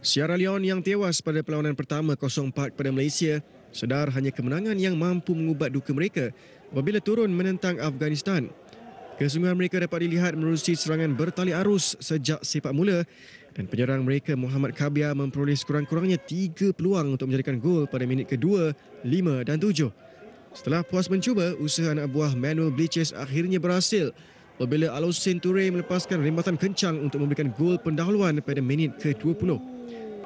Sierra Leone yang tewas pada perlawanan pertama 0-4 pada Malaysia sedar hanya kemenangan yang mampu mengubat duka mereka apabila turun menentang Afghanistan. Kesungguhan mereka dapat dilihat melalui serangan bertali arus sejak sepak mula dan penyerang mereka Muhammad Kabia memperoleh sekurang-kurangnya tiga peluang untuk menjadikan gol pada minit kedua, lima dan tujuh. Setelah puas mencuba, usaha anak buah Manuel Bleaches akhirnya berhasil. Apabila Alosin Ture melepaskan rembatan kencang untuk memberikan gol pendahuluan pada minit ke-20.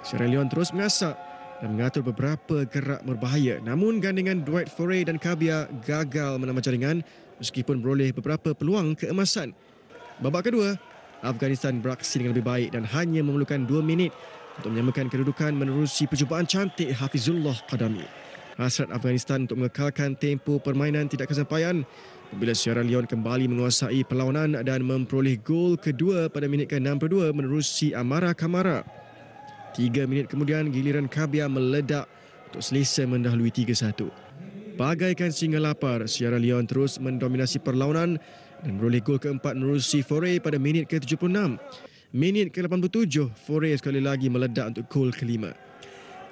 Sierra Leone terus mengasak dan mengatur beberapa gerak berbahaya. Namun gandingan Dwight Foray dan Kabia gagal menambah jaringan meskipun beroleh beberapa peluang keemasan. Babak kedua, Afghanistan beraksi dengan lebih baik dan hanya memerlukan dua minit untuk menyamakan kedudukan menerusi percubaan cantik Hafizullah Qadami hasrat Afghanistan untuk mengekalkan tempo permainan tidak kesampaian bila Sierra Leone kembali menguasai perlawanan dan memperoleh gol kedua pada minit ke-62 menerusi Amara Kamara. Tiga minit kemudian, giliran Kabia meledak untuk selesa mendahului 3-1. Bagaikan singa lapar, Sierra Leone terus mendominasi perlawanan dan meroleh gol keempat menerusi Fore pada minit ke-76. Minit ke-87, Fore sekali lagi meledak untuk gol kelima.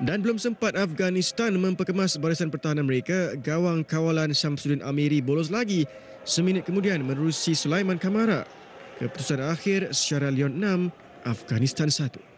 Dan belum sempat Afghanistan memperkemas barisan pertahanan mereka, gawang kawalan Syamsuddin Amiri bolos lagi seminit kemudian menerusi Sulaiman Kamara. Keputusan akhir secara Lyon 6, Afghanistan 1.